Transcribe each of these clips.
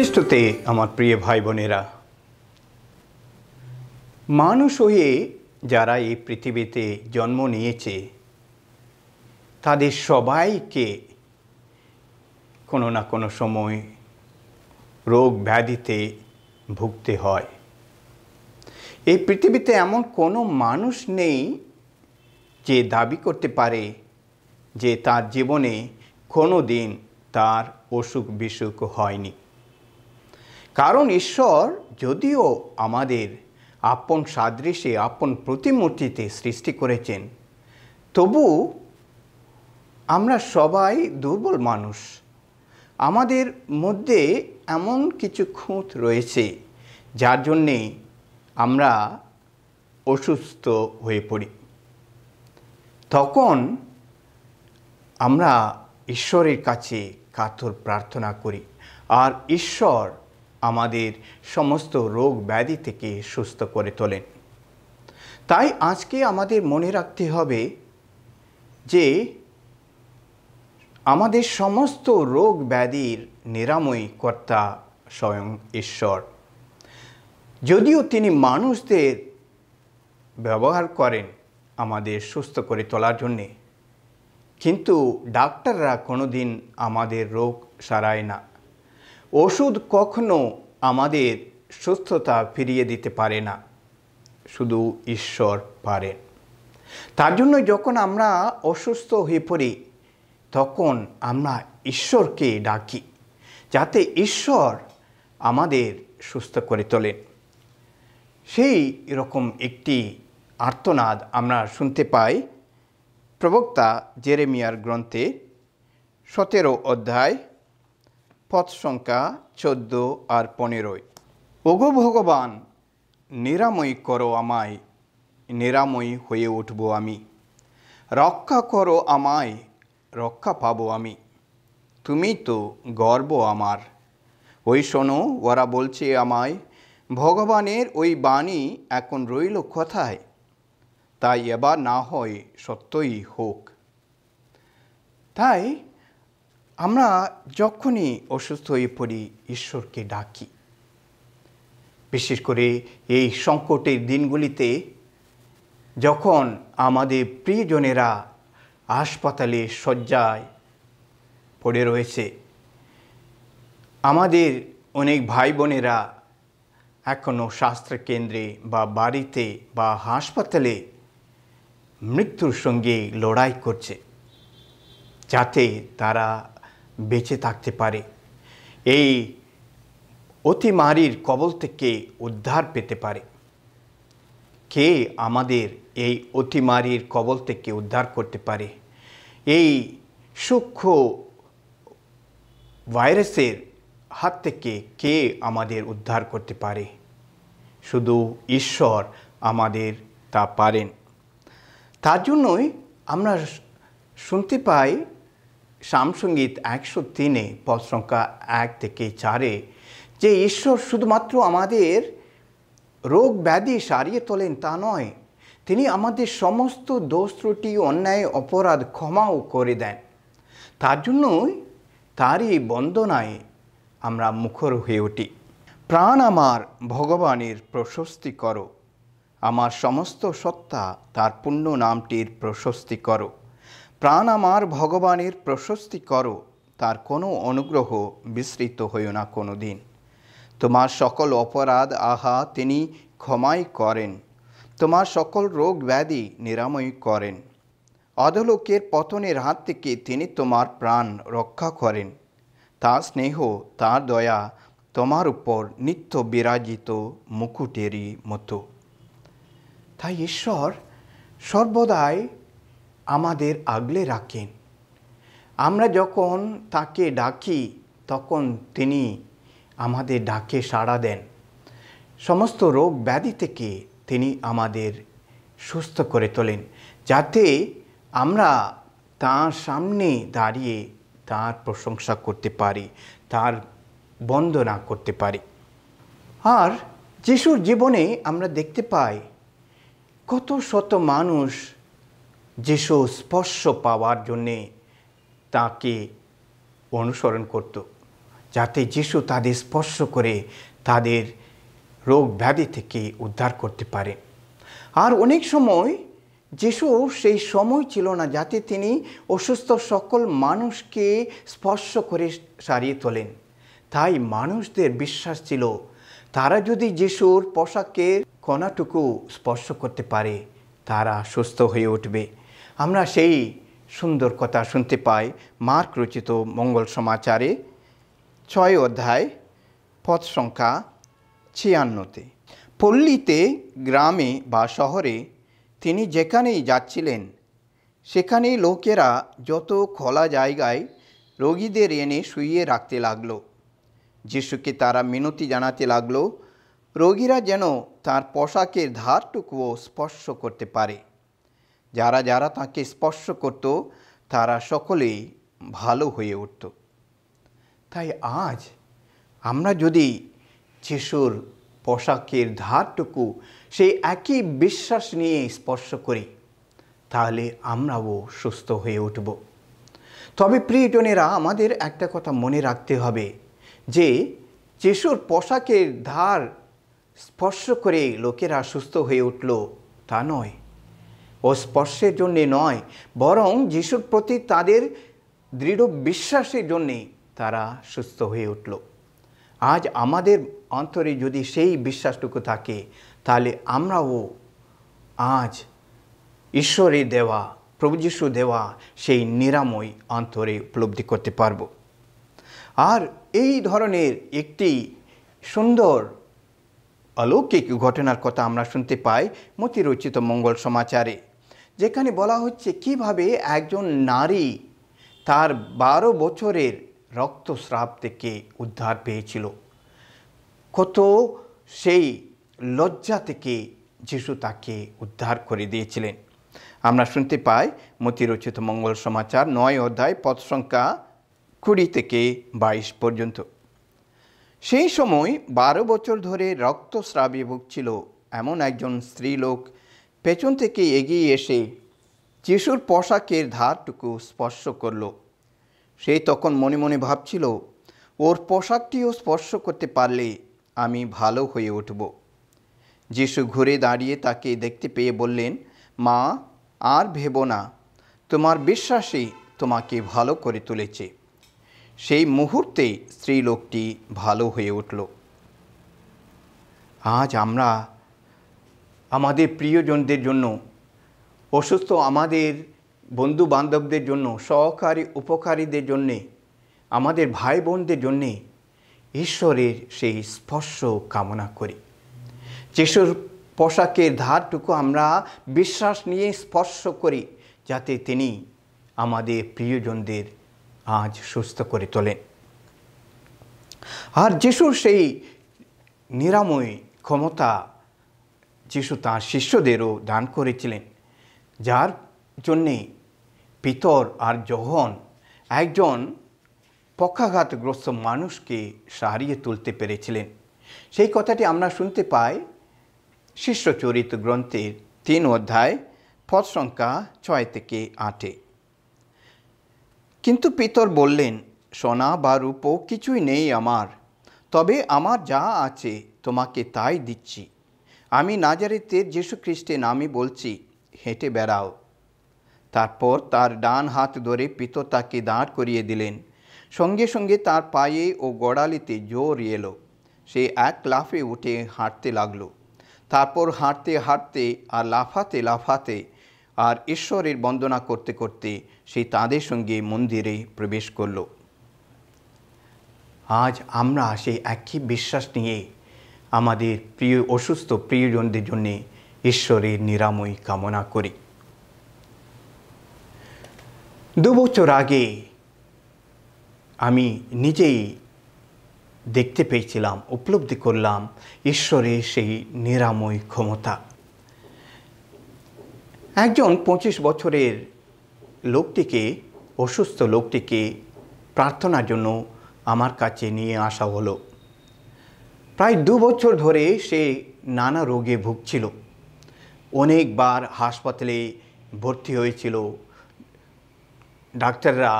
খ্রিস্টতে আমার প্রিয় ভাই বোনেরা মানুষ হয়ে যারা এই পৃথিবীতে জন্ম নিয়েছে তাদের সবাইকে কোনো না কোনো সময় রোগ ব্যাধিতে ভুগতে হয় এই পৃথিবীতে এমন কোনো মানুষ নেই যে দাবি করতে পারে যে তার জীবনে কোনো দিন তার অসুখ বিসুখ হয়নি কারণ ঈশ্বর যদিও আমাদের আপন সাদৃশ্যে আপন প্রতিমূর্তিতে সৃষ্টি করেছেন তবু আমরা সবাই দুর্বল মানুষ আমাদের মধ্যে এমন কিছু খুঁত রয়েছে যার জন্যে আমরা অসুস্থ হয়ে পড়ি তখন আমরা ঈশ্বরের কাছে কাতর প্রার্থনা করি আর ঈশ্বর আমাদের সমস্ত রোগ ব্যাধি থেকে সুস্থ করে তোলেন তাই আজকে আমাদের মনে রাখতে হবে যে আমাদের সমস্ত রোগ ব্যাধির নিরাময় কর্তা স্বয়ং ঈশ্বর যদিও তিনি মানুষদের ব্যবহার করেন আমাদের সুস্থ করে তোলার জন্যে কিন্তু ডাক্তাররা কোনোদিন আমাদের রোগ সারায় না ওষুধ কখনো আমাদের সুস্থতা ফিরিয়ে দিতে পারে না শুধু ঈশ্বর পারেন তার জন্য যখন আমরা অসুস্থ হয়ে পড়ি তখন আমরা ঈশ্বরকে ডাকি যাতে ঈশ্বর আমাদের সুস্থ করে তোলেন সেই রকম একটি আর্তনাদ আমরা শুনতে পাই প্রবক্তা জেরেমিয়ার গ্রন্থে সতেরো অধ্যায় পথ সংখ্যা চোদ্দ আর পনেরোই ওগো ভগবান নিরাময় করো আমায় নিরাময় হয়ে উঠব আমি রক্ষা করো আমায় রক্ষা পাবো আমি তুমি তো গর্ব আমার ওই শোনো ওরা বলছে আমায় ভগবানের ওই বাণী এখন রইল কথায় তাই এবার না হয় সত্যই হোক তাই আমরা যখনই অসুস্থ হয়ে পড়ি ঈশ্বরকে ডাকি বিশেষ করে এই সংকটের দিনগুলিতে যখন আমাদের প্রিয়জনেরা হাসপাতালে শয্যায় পড়ে রয়েছে আমাদের অনেক ভাই বোনেরা এখনও স্বাস্থ্যকেন্দ্রে বা বাড়িতে বা হাসপাতালে মৃত্যুর সঙ্গে লড়াই করছে যাতে তারা বেঁচে থাকতে পারে এই অতিমারির কবল থেকে উদ্ধার পেতে পারে কে আমাদের এই অতিমারির কবল থেকে উদ্ধার করতে পারে এই সূক্ষ্ম ভাইরাসের হাত থেকে কে আমাদের উদ্ধার করতে পারে শুধু ঈশ্বর আমাদের তা পারেন তার জন্যই আমরা শুনতে পাই সামসঙ্গীত একশো তিনে পদ সংখ্যা এক থেকে চারে যে ঈশ্বর শুধুমাত্র আমাদের রোগ ব্যাধি সারিয়ে তোলেন তা নয় তিনি আমাদের সমস্ত দোষ ত্রুটি অন্যায় অপরাধ ক্ষমাও করে দেন তার জন্যই তারই বন্দনায় আমরা মুখর হয়ে উঠি প্রাণ আমার ভগবানের প্রশস্তি করো আমার সমস্ত সত্তা তার পুণ্য নামটির প্রশস্তি করো প্রাণ আমার ভগবানের প্রশস্তি করো তার কোনো অনুগ্রহ বিস্তৃত হইও না কোনো দিন তোমার সকল অপরাধ আহা তিনি ক্ষমাই করেন তোমার সকল রোগ ব্যাধি নিরাময় করেন অধলোকের পতনের হাত থেকে তিনি তোমার প্রাণ রক্ষা করেন তার স্নেহ তার দয়া তোমার উপর নিত্য বিরাজিত মুকুটেরই মতো তাই ঈশ্বর সর্বদাই আমাদের আগলে রাখেন আমরা যখন তাকে ডাকি তখন তিনি আমাদের ডাকে সাড়া দেন সমস্ত রোগ ব্যাধি থেকে তিনি আমাদের সুস্থ করে তোলেন যাতে আমরা তার সামনে দাঁড়িয়ে তার প্রশংসা করতে পারি তার বন্দনা করতে পারি আর যিশুর জীবনে আমরা দেখতে পাই কত শত মানুষ যিশু স্পর্শ পাওয়ার জন্যে তাকে অনুসরণ করত যাতে যিশু তাদের স্পর্শ করে তাদের রোগ ব্যাধি থেকে উদ্ধার করতে পারে আর অনেক সময় যিশু সেই সময় ছিল না যাতে তিনি অসুস্থ সকল মানুষকে স্পর্শ করে সারিয়ে তোলেন তাই মানুষদের বিশ্বাস ছিল তারা যদি যিশুর পোশাকের কণাটুকু স্পর্শ করতে পারে তারা সুস্থ হয়ে উঠবে আমরা সেই সুন্দর কথা শুনতে পাই মার্ক রচিত মঙ্গল সমাচারে ছয় অধ্যায় পথ সংখ্যা ছিয়ান্নতে পল্লীতে গ্রামে বা শহরে তিনি যেখানেই যাচ্ছিলেন সেখানে লোকেরা যত খোলা জায়গায় রোগীদের এনে শুইয়ে রাখতে লাগলো যিশুকে তারা মিনতি জানাতে লাগলো রোগীরা যেন তার পোশাকের ধারটুকুও স্পর্শ করতে পারে যারা যারা তাকে স্পর্শ করত তারা সকলেই ভালো হয়ে উঠত তাই আজ আমরা যদি যিশুর পোশাকের ধারটুকু সেই একই বিশ্বাস নিয়ে স্পর্শ করি তাহলে আমরাও সুস্থ হয়ে উঠব তবে প্রিয়জনেরা আমাদের একটা কথা মনে রাখতে হবে যে যিশুর পোশাকের ধার স্পর্শ করে লোকেরা সুস্থ হয়ে উঠল তা নয় ও স্পর্শের জন্যে নয় বরং যিশুর প্রতি তাদের দৃঢ় বিশ্বাসের জন্যে তারা সুস্থ হয়ে উঠল আজ আমাদের অন্তরে যদি সেই বিশ্বাসটুকু থাকে তাহলে আমরাও আজ ঈশ্বরে দেওয়া প্রভু যিশু দেওয়া সেই নিরাময় অন্তরে উপলব্ধি করতে পারব আর এই ধরনের একটি সুন্দর অলৌকিক ঘটনার কথা আমরা শুনতে পাই মতিরচিত মঙ্গল সমাচারে যেখানে বলা হচ্ছে কিভাবে একজন নারী তার বারো বছরের রক্তস্রাব থেকে উদ্ধার পেয়েছিল কত সেই লজ্জা থেকে যিশু তাকে উদ্ধার করে দিয়েছিলেন আমরা শুনতে পাই মতিরচিত মঙ্গল সমাচার নয় অধ্যায় পথ সংখ্যা কুড়ি থেকে বাইশ পর্যন্ত সেই সময় বারো বছর ধরে রক্তস্রাবে ভুগছিল এমন একজন স্ত্রীলোক পেছন থেকে এগিয়ে এসে যিশুর পোশাকের ধারটুকু স্পর্শ করল সে তখন মনে মনে ভাবছিল ওর পোশাকটিও স্পর্শ করতে পারলে আমি ভালো হয়ে উঠব যিশু ঘুরে দাঁড়িয়ে তাকে দেখতে পেয়ে বললেন মা আর ভেব না তোমার বিশ্বাসই তোমাকে ভালো করে তুলেছে সেই মুহূর্তে স্ত্রীলোকটি ভালো হয়ে উঠল আজ আমরা আমাদের প্রিয়জনদের জন্য অসুস্থ আমাদের বন্ধু বান্ধবদের জন্য সহকারী উপকারীদের জন্যে আমাদের ভাই বোনদের জন্যে ঈশ্বরের সেই স্পর্শ কামনা করি যেসব পোশাকের ধারটুকু আমরা বিশ্বাস নিয়ে স্পর্শ করি যাতে তিনি আমাদের প্রিয়জনদের আজ সুস্থ করে তোলেন আর যিশুর সেই নিরাময় ক্ষমতা যিশু তাঁর শিষ্যদেরও দান করেছিলেন যার জন্যে পিতর আর যখন একজন পক্ষাঘাতগ্রস্ত মানুষকে সারিয়ে তুলতে পেরেছিলেন সেই কথাটি আমরা শুনতে পাই শিষ্যচরিত গ্রন্থের তিন অধ্যায় পথ সংখ্যা ছয় থেকে আটে কিন্তু পিতর বললেন সোনা বা রূপ কিছুই নেই আমার তবে আমার যা আছে তোমাকে তাই দিচ্ছি আমি নাজারিতে যীশু খ্রিস্টের নামে বলছি হেঁটে বেড়াও তারপর তার ডান হাত ধরে পিত তাকে দাঁড় করিয়ে দিলেন সঙ্গে সঙ্গে তার পায়ে ও গড়ালিতে জোর এলো সে এক লাফে উঠে হাঁটতে লাগলো তারপর হাঁটতে হাঁটতে আর লাফাতে লাফাতে আর ঈশ্বরের বন্দনা করতে করতে সে তাদের সঙ্গে মন্দিরে প্রবেশ করল আজ আমরা সেই একই বিশ্বাস নিয়ে আমাদের প্রিয় অসুস্থ প্রিয়জনদের জন্যে ঈশ্বরের নিরাময় কামনা করি দু বছর আগে আমি নিজেই দেখতে পেয়েছিলাম উপলব্ধি করলাম ঈশ্বরের সেই নিরাময় ক্ষমতা একজন পঁচিশ বছরের লোকটিকে অসুস্থ লোকটিকে প্রার্থনার জন্য আমার কাছে নিয়ে আসা হলো প্রায় দু বছর ধরে সে নানা রোগে ভুগছিল অনেকবার হাসপাতালে ভর্তি হয়েছিল ডাক্তাররা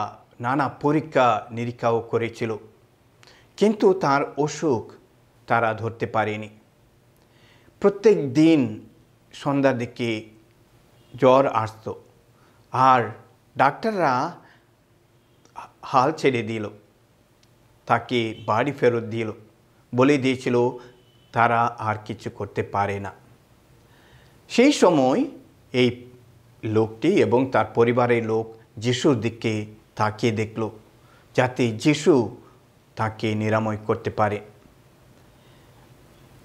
নানা পরীক্ষা নিরীক্ষাও করেছিল কিন্তু তার অসুখ তারা ধরতে পারেনি প্রত্যেক দিন সন্ধ্যার দিকে জ্বর আসত আর ডাক্তাররা হাল ছেড়ে দিল তাকে বাড়ি ফেরত দিল বলে দিয়েছিল তারা আর কিছু করতে পারে না সেই সময় এই লোকটি এবং তার পরিবারের লোক যিশুর দিকে তাকিয়ে দেখল যাতে যিশু তাকে নিরাময় করতে পারে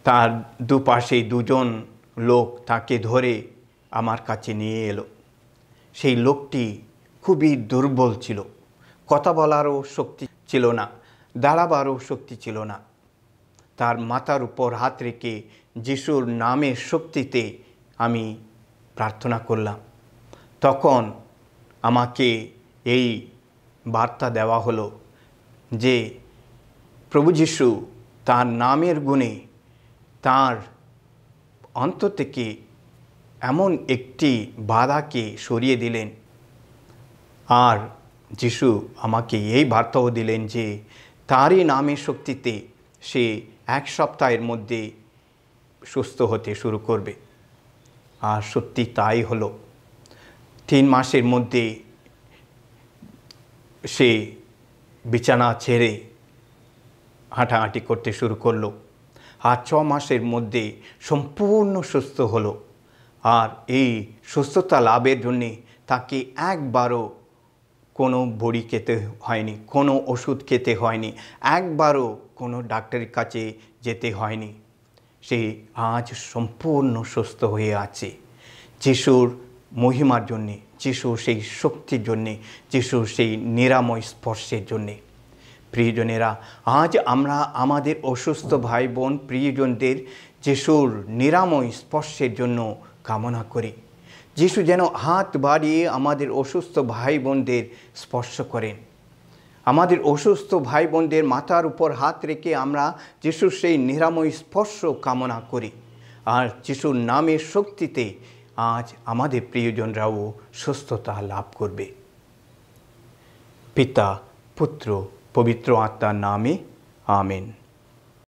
তার দুপাশে দুজন লোক তাকে ধরে আমার কাছে নিয়ে এলো সেই লোকটি খুবই দুর্বল ছিল কথা বলারও শক্তি ছিল না দাঁড়াবারও শক্তি ছিল না তার মাতার উপর হাত রেখে যিশুর নামের শক্তিতে আমি প্রার্থনা করলাম তখন আমাকে এই বার্তা দেওয়া হলো যে প্রভু যিশু তার নামের গুণে তার অন্ত থেকে এমন একটি বাধাকে সরিয়ে দিলেন আর যিশু আমাকে এই বার্তাও দিলেন যে তারই নামের শক্তিতে সে এক সপ্তাহের মধ্যে সুস্থ হতে শুরু করবে আর সত্যি তাই হলো তিন মাসের মধ্যে সে বিছানা ছেড়ে হাঁটাহাঁটি করতে শুরু করলো আর ছ মাসের মধ্যে সম্পূর্ণ সুস্থ হলো আর এই সুস্থতা লাভের জন্যে তাকে একবারও কোনো বড়ি খেতে হয়নি কোনো ওষুধ খেতে হয়নি একবারও কোনো ডাক্তারের কাছে যেতে হয়নি সে আজ সম্পূর্ণ সুস্থ হয়ে আছে যিশুর মহিমার জন্যে যিশুর সেই শক্তির জন্যে যিশুর সেই নিরাময় স্পর্শের জন্যে প্রিয়জনেরা আজ আমরা আমাদের অসুস্থ ভাই বোন প্রিয়জনদের যিশুর নিরাময় স্পর্শের জন্য কামনা করি যিশু যেন হাত বাড়িয়ে আমাদের অসুস্থ ভাই বোনদের স্পর্শ করেন আমাদের অসুস্থ ভাই বোনদের মাথার উপর হাত রেখে আমরা যিশুর সেই নিরাময় স্পর্শ কামনা করি আর যিশুর নামের শক্তিতে আজ আমাদের প্রিয়জনরাও সুস্থতা লাভ করবে পিতা পুত্র পবিত্র আত্মার নামে আমেন